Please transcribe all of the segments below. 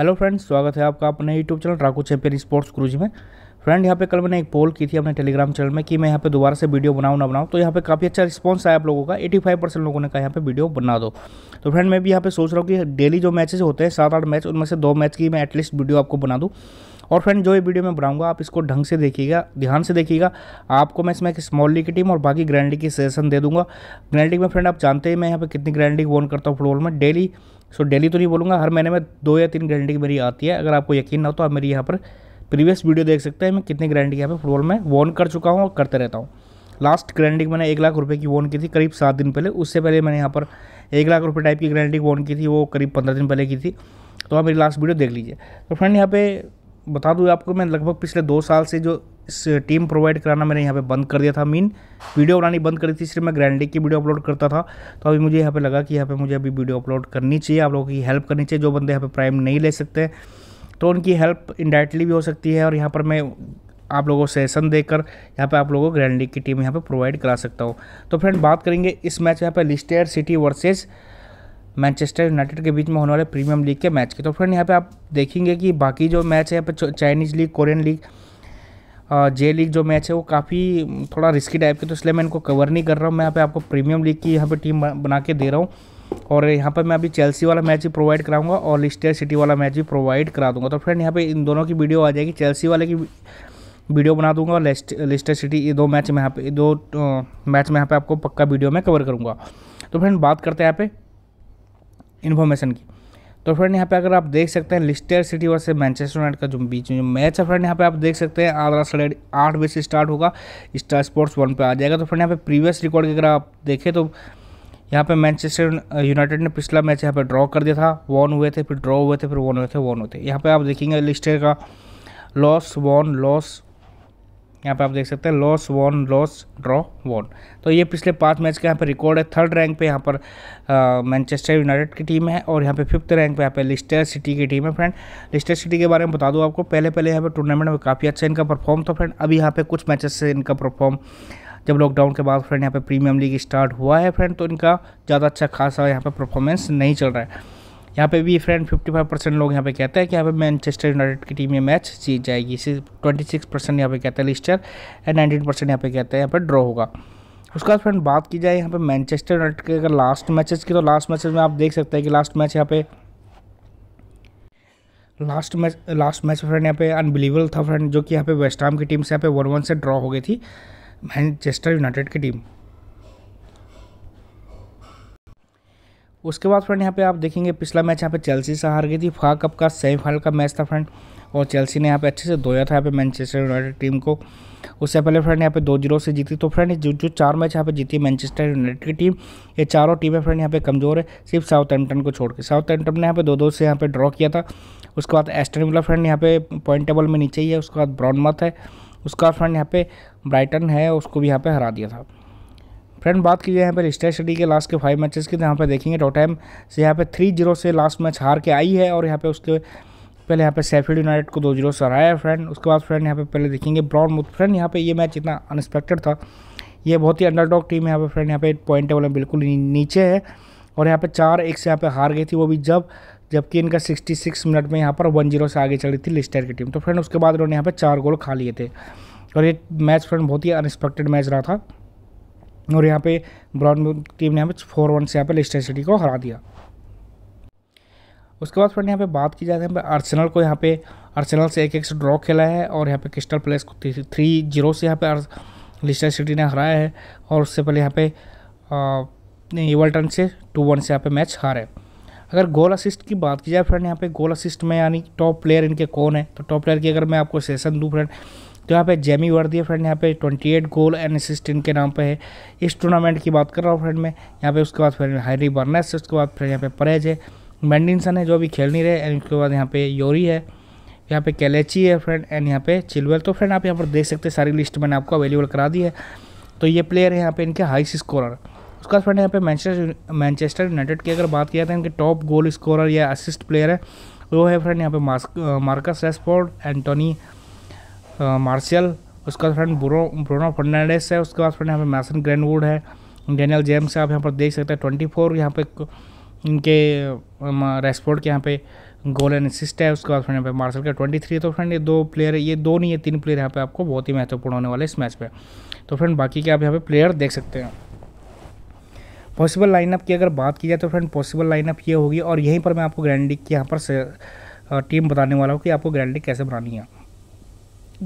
hello friends स्वागत है आपका अपने यूट्यूब चैनल राकू चैंपियन स्पोर्ट्स क्रूज में फ्रेंड यहाँ पे कल मैंने एक पोल की थी अपने टेलीग्राम चैनल में कि मैं यहाँ पे दोबारा से वीडियो बनाऊँ ना बनाऊँ तो यहाँ पे काफ़ी अच्छा रिस्पॉन्स आया आप लोगों का 85 परसेंट लोगों ने कहा यहाँ पे वीडियो बना दो तो फ्रेंड मैं भी यहाँ पे सोच रहा हूँ कि डेली जो मैचेस होते हैं सात आठ मैच उनमें से दो मैच की मैं एटलीस्ट वीडियो आपको बना दूँ और फ्रेंड जो ये वीडियो मैं बनाऊंगा आप इसको ढंग से देखिएगा ध्यान से देखिएगा आपको मैं इसमें एक स्मॉल लीग की टीम और बाकी ग्रैंड लीग की सेशन दे दूंगा ग्रैंड लीग में फ्रेंड आप जानते हैं मैं यहाँ पे कितनी ग्रैंड लीग वोन करता हूँ फुटबॉल में डेली सो डेली तो नहीं बोलूँगा हर महीने में दो या तीन ग्रैंड लीग मेरी आती है अगर आपको यकीन ना हो तो आप मेरी यहाँ पर प्रीवियस वीडियो देख सकते हैं मैं कितनी ग्रैंडी यहाँ पे फुटबॉल में वॉन कर चुका हूँ और करते रहता हूँ लास्ट ग्रैंडिंग मैंने एक लाख रुपए की वॉन की थी करीब सात दिन पहले उससे पहले मैंने यहाँ पर एक लाख रुपए टाइप की ग्रैंडिंग वॉन की थी वो करीब पंद्रह दिन पहले की थी तो आप मेरी लास्ट वीडियो देख लीजिए तो फ्रेंड यहाँ पे बता दूँ आपको मैं लगभग पिछले दो साल से जो इस टीम प्रोवाइड कराना मैंने यहाँ पे बंद कर दिया था मीन वीडियो बनानी बंद करी थी सिर्फ मैं ग्रैंडिंग की वीडियो अपलोड करता था तो अभी मुझे यहाँ पे लगा कि यहाँ पे मुझे अभी वीडियो अपलोड करनी चाहिए आप लोगों की हेल्प करनी चाहिए जो बंदे यहाँ पे प्राइम नहीं ले सकते हैं तो उनकी हेल्प इंडायरेक्टली भी हो सकती है और यहाँ पर मैं आप लोगों को सेशन देकर यहाँ पे आप लोगों को ग्रैंड लीग की टीम यहाँ पे प्रोवाइड करा सकता हूँ तो फ्रेंड बात करेंगे इस मैच यहाँ पे Leicester City versus Manchester United के बीच में होने वाले प्रीमियम लीग के मैच के तो फ्रेंड यहाँ पे आप देखेंगे कि बाकी जो मैच है यहाँ पर Chinese league Korean league J league जो मैच है वो काफ़ी थोड़ा रिस्की टाइप के तो इसलिए मैं इनको कवर नहीं कर रहा हूँ मैं यहाँ पे आपको प्रीमियम लीग की यहाँ पे टीम बना के दे रहा हूँ और यहाँ पर मैं अभी चेल्सी वाला मैच भी प्रोवाइड कराऊंगा और लिस्टर सिटी वाला मैच भी प्रोवाइड करा दूंगा तो फ्रेंड यहाँ पे इन दोनों की वीडियो आ जाएगी चेल्सी वाले की वीडियो बना दूंगा और लिस्टर सिटी ये दो मैच में यहाँ पे दो मैच में यहाँ पे आपको पक्का वीडियो में कवर करूँगा तो फ्रेंड बात करते हैं यहाँ पे इन्फॉर्मेशन की तो फ्रेंड यहाँ पे अगर आप देख सकते हैं Leicester City versus Manchester United का जो बीच में जो मैच है फ्रेंड यहाँ पे आप देख सकते हैं आधा साढ़े आठ बजे से स्टार्ट होगा स्टार स्पोर्ट्स वन पे आ जाएगा तो फ्रेंड यहाँ पे प्रीवियस रिकॉर्ड की अगर आप देखें तो यहाँ पे मैनचेस्टर यूनाइटेड ने पिछला मैच यहाँ पे ड्रॉ कर दिया था वॉन हुए थे फिर ड्रॉ हुए थे फिर वॉन हुए थे वॉन हुए थे यहाँ पे आप देखेंगे लिस्टर का लॉस वॉन लॉस यहाँ पे आप देख सकते हैं loss won loss draw won तो ये पिछले पाँच मैच का यहाँ पर रिकॉर्ड है थर्ड रैंक पर यहाँ पर मैनचेस्टर यूनाइटेड की टीम है और यहाँ पर फिफ्थ रैंक पर यहाँ पर लिस्टर सिटी की टीम है फ्रेंड लिस्टर सिटी के बारे में बता दूँ आपको पहले पहले यहाँ पर टूर्नामेंट में काफ़ी अच्छा इनका परफॉर्म था फ्रेंड अभी यहाँ पर कुछ मैचेस से इनका परफॉर्म जब लॉकडाउन के बाद फ्रेंड यहाँ पे प्रीमियम लीग स्टार्ट हुआ है फ्रेंड तो इनका ज़्यादा अच्छा खासा यहाँ पे परफॉर्मेंस नहीं चल रहा है यहाँ पे भी फ्रेंड 55 परसेंट लोग यहाँ पे कहते हैं कि यहाँ पे मैनचेस्टर यूनाइटेड की टीम ये मैच जीत जाएगी इसी 26 परसेंट यहाँ पे कहते हैं लिस्टर एंड 19 परसेंट यहाँ पे कहते हैं यहाँ पे ड्रॉ होगा उसके बाद फ्रेंड बात की जाए यहाँ पे मैनचेस्टर यूनाइटेड के अगर लास्ट मैचेस की तो लास्ट मैचेस में आप देख सकते हैं कि लास्ट मैच यहाँ पे last match last match friend यहाँ पे अनबिलीवेबल था फ्रेंड जो कि यहाँ पे वेस्ट की टीम से यहाँ पे वन वन से ड्रॉ हो गई थी मैनचेस्टर यूनाइटेड की टीम उसके बाद फ्रेंड यहाँ पे आप देखेंगे पिछला मैच यहाँ पे चेल्सी से हार गई थी फा कप का सेमीफाइनल का मैच था फ्रेंड और चेल्सी ने यहाँ पे अच्छे से धोया था यहाँ पे मैनचेस्टर यूनाइटेड टीम को उससे पहले फ्रेंड यहाँ पे दो जीरो से जीती तो फ्रेंड जो जो चार मैच यहाँ पे जीती है मैनचेस्टर यूनाइटेड की टीम ये चारों टीमें फ्रेंड यहाँ पे कमज़ोर है सिर्फ साउथ एम्पटन को छोड़ के साउथ एम्पटन ने यहाँ पे दो दो से यहाँ पे ड्रॉ किया था उसके बाद एस्टन फ्रेंड यहाँ पे पॉइंट टेबल में नीचे ही है उसके बाद ब्रॉनमथ है उसका फ्रेंड यहाँ पे ब्राइटन है उसको भी यहाँ पे हरा दिया था फ्रेंड बात की जाए यहाँ पर स्टेट स्टडी के लास्ट के फाइव मैचेस की तो यहाँ पे देखेंगे टोटैम से यहाँ पे थ्री जीरो से लास्ट मैच हार के आई है और यहाँ पे उसके पहले यहाँ पे सैफीड यूनाइटेड को दो जीरो से हराया है फ्रेंड उसके बाद फ्रेंड यहाँ पे पहले देखेंगे ब्राउन मुथ फ्रेंड यहाँ पे ये मैच इतना अनएक्सपेक्टेड था ये बहुत ही अंडरडॉग टीम है यहाँ पे फ्रेंड यहाँ पे पॉइंट टेबल में बिल्कुल नीचे है और यहाँ पे चार एक से यहाँ पे हार गई थी वो भी जब जबकि इनका 66 मिनट में यहाँ पर वन जीरो से आगे रही थी लिस्टर की टीम तो फ्रेंड उसके बाद उन्होंने यहाँ पर चार गोल खा लिए थे और ये मैच फ्रेंड बहुत ही अनएक्सपेक्टेड मैच रहा था और यहाँ पे ब्राउन टीम ने यहाँ पर फोर वन से यहाँ पे लिस्टर सिटी को हरा दिया उसके बाद फ्रेंड यहाँ पे बात की जाए यहाँ पे अर्सेनल को यहाँ पे अर्सनल से एक एक से ड्रॉ खेला है और यहाँ पे क्रिस्टल प्लेस को थ्री जीरो से यहाँ पे लिस्टर सिटी ने हराया है और उससे पहले यहाँ पे एवल्टन से टू वन से यहाँ पे मैच हारा है अगर गोल असिस्ट की बात की जाए फ्रेंड यहाँ पे गोल असिस्ट में यानी टॉप प्लेयर इनके कौन है तो टॉप प्लेयर की अगर मैं आपको सेशन दूँ फ्रेंड तो यहाँ पे जेमी वर्दी है फ्रेंड यहाँ पे 28 गोल एंड असिस्ट इनके नाम पे है इस टूर्नामेंट की बात कर रहा हूँ फ्रेंड मैं यहाँ पे उसके बाद फ्रेंड हैरी बर्नेस उसके बाद फ्रेंड यहाँ पे परेज है मैंडिनसन है जो अभी खेल नहीं रहे एंड उसके बाद यहाँ पे योरी है यहाँ पे कैलेची है फ्रेंड एंड यहाँ पे चिलवेल तो फ्रेंड आप यहाँ पर देख सकते हैं सारी लिस्ट मैंने आपको अवेलेबल करा दी है तो ये प्लेयर है यहाँ पे इनके हाइस स्कोर उसके बाद फ्रेंड यहाँ पे मैनचेस्टर मैनचेस्टर यूनाइटेड की अगर बात किया तो इनके टॉप गोल स्कोरर या असिस्ट प्लेयर है वो है फ्रेंड यहाँ पे मार्कस रेस्पोर्ड एंटोनी मार्शल उसके बाद फ्रेंड ब्रो ब्रोनो फर्नांडेस है उसके बाद फ्रेंड यहाँ पे मैसन ग्रैंडवुड है डैनियल जेम्स आप यहाँ पर देख सकते हैं ट्वेंटी फोर यहाँ पे इनके रेस्पोर्ट के यहाँ पे गोल एंड असिस्ट है उसके बाद फ्रेंड यहाँ पे मार्शल का ट्वेंटी थ्री तो फ्रेंड ये दो प्लेयर ये दो नहीं है तीन प्लेयर यहाँ पे आपको बहुत ही महत्वपूर्ण होने वाले इस मैच पे तो फ्रेंड बाकी के आप यहाँ पे प्लेयर देख सकते हैं पॉसिबल लाइनअप की अगर बात की जाए तो फ्रेंड पॉसिबल लाइनअप ये होगी और यहीं पर मैं आपको ग्रैंड की यहाँ पर टीम बताने वाला हूँ कि आपको ग्रैंड कैसे बनानी है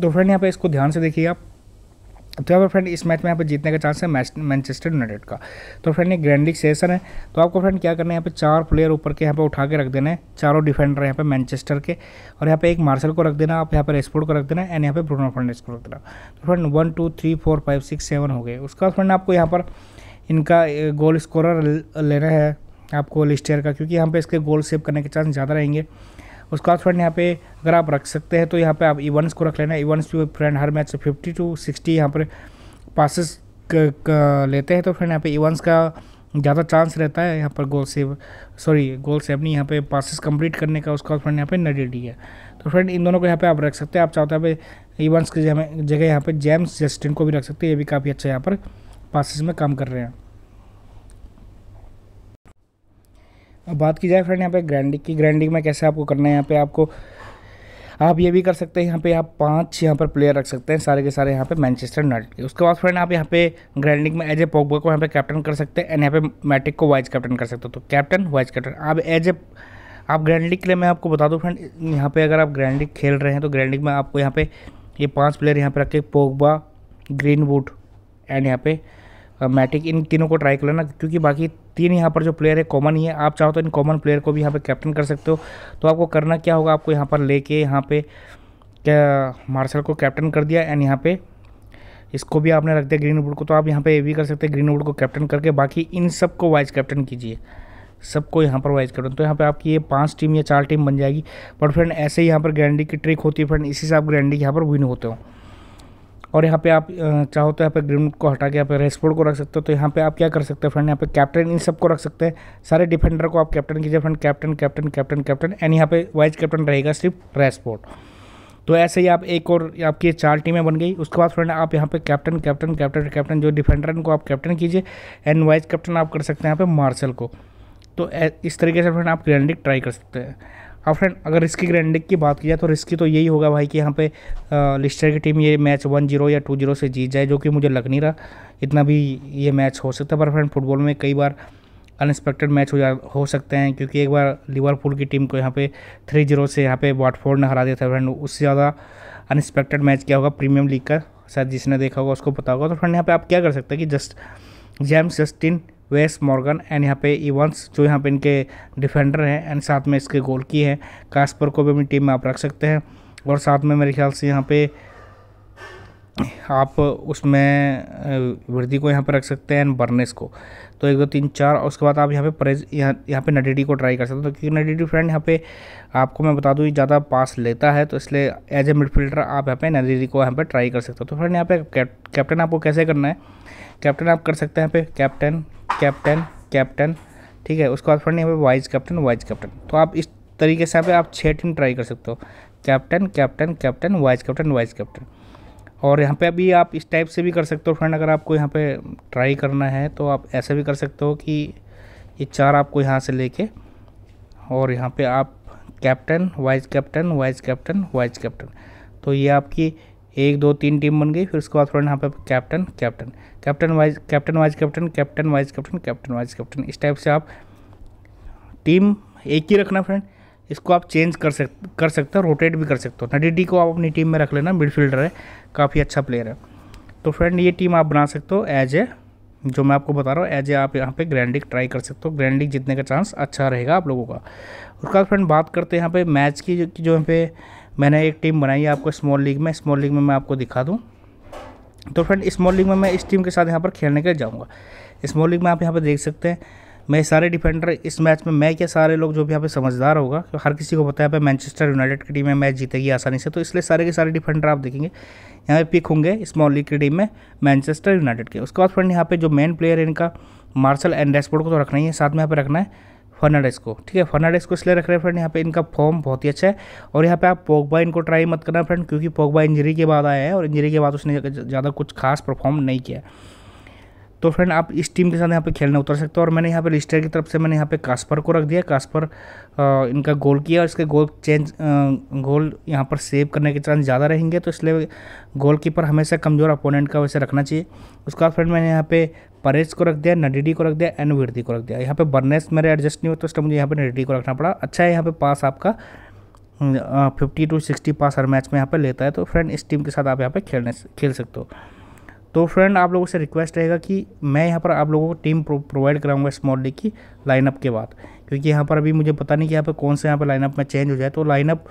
तो फ्रेंड यहाँ पर इसको ध्यान से देखिए आप तो यहाँ पर फ्रेंड इस मैच में यहाँ पर जीतने का चांस है मैनचेस्टर यूनाइटेड का तो फ्रेंड ये ग्रैंड लीग सेशन है तो आपको फ्रेंड क्या करना है यहाँ पे चार प्लेयर ऊपर के यहाँ पे उठा के रख देना है चारों डिफेंडर यहाँ पे मैनचेस्टर के और यहाँ पे एक मार्शल को रख देना आप यहाँ पर रेस्पोर्ट को रख देना एंड यहाँ पर ब्रोनो फ्रेंड को रख देना तो friend one two three four five six seven हो गए उसका फ्रेंड आपको यहाँ पर इनका गोल स्कोरर लेना है आपको लिस्टेयर का क्योंकि यहाँ पे इसके गोल सेव करने के चांस ज़्यादा रहेंगे उसके बाद फ्रेंड यहाँ पे अगर आप रख सकते हैं तो यहाँ पे आप इवेंट्स को रख लेना इवेंट्स भी फ्रेंड हर मैच से फिफ्टी टू सिक्सटी यहाँ पर पासिस लेते हैं तो फ्रेंड यहाँ पे इवेंट्स का ज़्यादा चांस रहता है यहाँ पर goal save sorry goal save नहीं यहाँ पे पासिस कंप्लीट करने का बाद फ्रेंड यहाँ पे नडीडी है तो फ्रेंड इन दोनों को यहाँ पे आप रख सकते हैं आप चाहते हैं इवेंट्स की जगह यहाँ पे जेम्स जस्टिन को भी रख सकते हैं ये भी काफ़ी अच्छा यहाँ पर पासिस में काम कर रहे हैं अब बात की जाए फ्रेंड यहाँ पे ग्रैंडिंग की ग्रैंडिंग में कैसे आपको करना है यहाँ पे आपको आप ये भी कर सकते हैं यहाँ पे आप पांच यहाँ पर प्लेयर रख सकते हैं सारे के सारे यहाँ पे मैनचेस्टर यूनाइटेड के उसके बाद फ्रेंड आप यहाँ पे ग्रैंडिंग में एज ए पोगबा को यहाँ पे कैप्टन कर सकते हैं एंड यहाँ पे मैटिक को वाइस कैप्टन कर सकते हो तो कैप्टन वाइस कैप्टन आप एज ए आप ग्रैंडिंग के लिए मैं आपको बता दूँ फ्रेंड यहाँ पर अगर आप ग्रैंडिंग खेल रहे हैं तो ग्रैंडिंग में आपको यहाँ पे ये पाँच प्लेयर यहाँ पे रख के पोगबा ग्रीनवुड एंड यहाँ पे मैटिक इन तीनों को ट्राई कर लेना क्योंकि बाकी तीन यहाँ पर जो प्लेयर है कॉमन ही है आप चाहो तो इन कॉमन प्लेयर को भी यहाँ पे कैप्टन कर सकते हो तो आपको करना क्या होगा आपको यहाँ पर लेके यहाँ पे क्या मार्शल को कैप्टन कर दिया एंड यहाँ पे इसको भी आपने रख दिया ग्रीन वुड को तो आप यहाँ पे ये भी कर सकते हैं ग्रीन वुड को कैप्टन करके बाकी इन सबको वाइस कैप्टन कीजिए सबको यहाँ पर वाइज करो तो यहाँ पे आपकी ये पांच टीम या चार टीम बन जाएगी बट फ्रेंड ऐसे ही यहाँ पर ग्रैंडी की ट्रिक होती है फ्रेंड इसी से आप ग्रैंडी यहाँ पर विन होते हो और यहाँ पे आप चाहो तो यहाँ पे ग्रीनवुड को हटा के यहाँ पे रेसफोर्ड को रख सकते हो तो यहाँ पे आप क्या कर सकते हैं फ्रेंड यहाँ पे कैप्टन इन सबको रख सकते हैं सारे डिफेंडर को आप कैप्टन कीजिए friend captain captain captain captain and यहाँ पे वाइस कैप्टन रहेगा सिर्फ रेसफोर्ड तो ऐसे ही आप एक और आपकी चार टीमें बन गई उसके बाद फ्रेंड आप यहाँ पे कैप्टन कैप्टन कैप्टन कैप्टन जो डिफेंडर इनको आप कैप्टन कीजिए एंड वाइस कैप्टन आप कर सकते हैं यहाँ पे मार्शल को तो इस तरीके से फ्रेंड आप ग्रैंडिक ट्राई कर सकते हैं अब हाँ फ्रेंड अगर रिस्की ग्रैंडिक की बात की जाए तो रिस्की तो यही होगा भाई कि यहाँ पे लिस्टर की टीम ये मैच वन जीरो या टू जीरो से जीत जाए जो कि मुझे लग नहीं रहा इतना भी ये मैच हो सकता है पर फ्रेंड फुटबॉल में कई बार अनएक्सपेक्टेड मैच हो जा हो सकते हैं क्योंकि एक बार लिवरपूल की टीम को यहाँ पे थ्री जीरो से यहाँ पे वाटफोर्ड ने हरा दिया था फ्रेंड उससे ज़्यादा अनएक्सपेक्टेड मैच क्या होगा प्रीमियम लीग का शायद जिसने देखा होगा उसको पता होगा तो फ्रेंड यहाँ पे आप क्या कर सकते हैं कि just James Justin Wes Morgan and यहाँ पे इवंस जो यहाँ पे इनके डिफेंडर हैं एंड साथ में इसके गोल की हैं कास्पर को भी अपनी टीम में आप रख सकते हैं और साथ में मेरे ख्याल से यहाँ पे आप उसमें वृद्धि को यहाँ पर रख सकते हैं एंड बर्नेस को तो एक दो तीन चार और उसके बाद आप यहाँ पे प्रेज यहाँ यहाँ पे नडेडी को ट्राई कर सकते हो तो क्योंकि नडेडी फ्रेंड यहाँ पे आपको मैं बता दूँ ज़्यादा पास लेता है तो इसलिए एज ए मिडफील्डर आप यहाँ पे नडेडी को यहाँ पे ट्राई कर सकते हो तो फ्रेंड यहाँ पे कैप्टन आपको कैसे करना है कैप्टन आप कर सकते हैं यहाँ पे कैप्टन कैप्टन कैप्टन ठीक है उसके बाद फ्रेंड यहाँ पे वाइस कैप्टन वाइस कैप्टन तो आप इस तरीके से यहाँ पे आप छः टीम ट्राई कर सकते हो captain captain captain vice captain vice captain और यहाँ पे अभी आप इस टाइप से भी कर सकते हो फ्रेंड अगर आपको यहाँ पे ट्राई करना है तो आप ऐसे भी कर सकते हो कि ये चार आपको यहाँ से लेके और यहाँ पे आप captain vice captain vice captain vice captain तो ये आपकी एक दो तीन टीम बन गई फिर उसके बाद फ्रेंड यहाँ पे captain captain captain vice captain vice captain captain vice captain captain vice captain इस टाइप से आप टीम एक ही रखना फ्रेंड इसको आप चेंज कर सक कर सकते हो रोटेट भी कर सकते हो नडीडी को आप अपनी टीम में रख लेना मिडफील्डर है काफ़ी अच्छा प्लेयर है तो फ्रेंड ये टीम आप बना सकते हो एज ए जो मैं आपको बता रहा हूँ एज ए आप यहाँ पे ग्रैंडिक ट्राई कर सकते हो ग्रैंडिक जीतने का चांस अच्छा रहेगा आप लोगों का उसके बाद फ्रेंड बात करते हैं यहाँ पे मैच की जो जो यहाँ पे मैंने एक टीम बनाई है आपको स्मॉल लीग में स्मॉल लीग में मैं आपको दिखा दूँ तो फ्रेंड स्मॉल लीग में मैं इस टीम के साथ यहाँ पर खेलने के लिए जाऊँगा स्मॉल लीग में आप यहाँ पर देख सकते हैं मैं सारे डिफेंडर इस मैच में मैं क्या सारे लोग जो भी यहाँ पे समझदार होगा तो हर किसी को पता है पे मैनचेस्टर यूनाइटेड की टीम में मैच जीतेगी आसानी से तो इसलिए सारे के सारे डिफेंडर आप देखेंगे यहाँ पे पिक होंगे स्मॉल लीग की टीम में मैनचेस्टर यूनाइटेड के उसके बाद फ्रेंड यहाँ पे जो मेन प्लेयर है इनका मार्शल एंड को तो रखना ही है साथ में यहाँ पर रखना है फर्नाडेस को ठीक है फर्नाडेस को इसलिए रख रहे हैं फ्रेंड यहाँ पे इनका फॉर्म बहुत ही अच्छा है और यहाँ पे आप पोगबा इनको ट्राई मत करना फ्रेंड क्योंकि पोगबा इंजरी के बाद आया है और इंजरी के बाद उसने ज़्यादा कुछ खास परफॉर्म नहीं किया तो फ्रेंड आप इस टीम के साथ यहाँ पे खेलने उतर सकते हो और मैंने यहाँ पे लिस्टर की तरफ से मैंने यहाँ पे कास्पर को रख दिया कास्पर इनका गोल किया और इसके गोल चेंज गोल यहाँ पर सेव करने के चांस ज़्यादा रहेंगे तो इसलिए गोल कीपर हमेशा कमज़ोर अपोनेंट का वैसे रखना चाहिए उसके बाद फ्रेंड मैंने यहाँ पे परेज को रख दिया नडीडी को रख दिया एन वीरदी को रख दिया यहाँ पर बर्नेस मेरे एडजस्ट नहीं हुए तो इसलिए मुझे यहाँ पर नडीडी को रखना पड़ा अच्छा है यहाँ पर पास आपका फिफ्टी टू सिक्सटी पास हर मैच में यहाँ पर लेता है तो फ्रेंड इस टीम के साथ आप यहाँ पर खेलने खेल सकते हो तो फ्रेंड आप लोगों से रिक्वेस्ट रहेगा कि मैं यहाँ पर आप लोगों को टीम प्रोवाइड कराऊंगा स्मॉल लीग की लाइनअप के बाद क्योंकि यहाँ पर अभी मुझे पता नहीं कि यहाँ पर कौन से यहाँ पर लाइनअप में चेंज हो जाए तो लाइनअप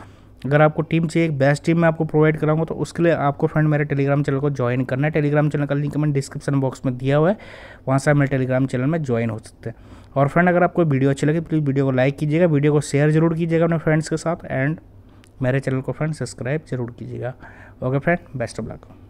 अगर आपको टीम चाहिए बेस्ट टीम मैं आपको प्रोवाइड कराऊंगा तो उसके लिए आपको फ्रेंड मेरे टेलीग्राम चैनल को ज्वाइन करना है टेलीग्राम चैनल का लिंक मैंने डिस्क्रिप्शन बॉक्स में दिया हुआ है वहाँ से आप मेरे टेलीग्राम चैनल में ज्वाइन हो सकते हैं और फ्रेंड अगर आपको वीडियो अच्छी लगे प्लीज़ वीडियो को लाइक कीजिएगा वीडियो को शेयर जरूर कीजिएगा अपने फ्रेंड्स के साथ एंड मेरे चैनल को फ्रेंड सब्सक्राइब जरूर कीजिएगा okay friend best of luck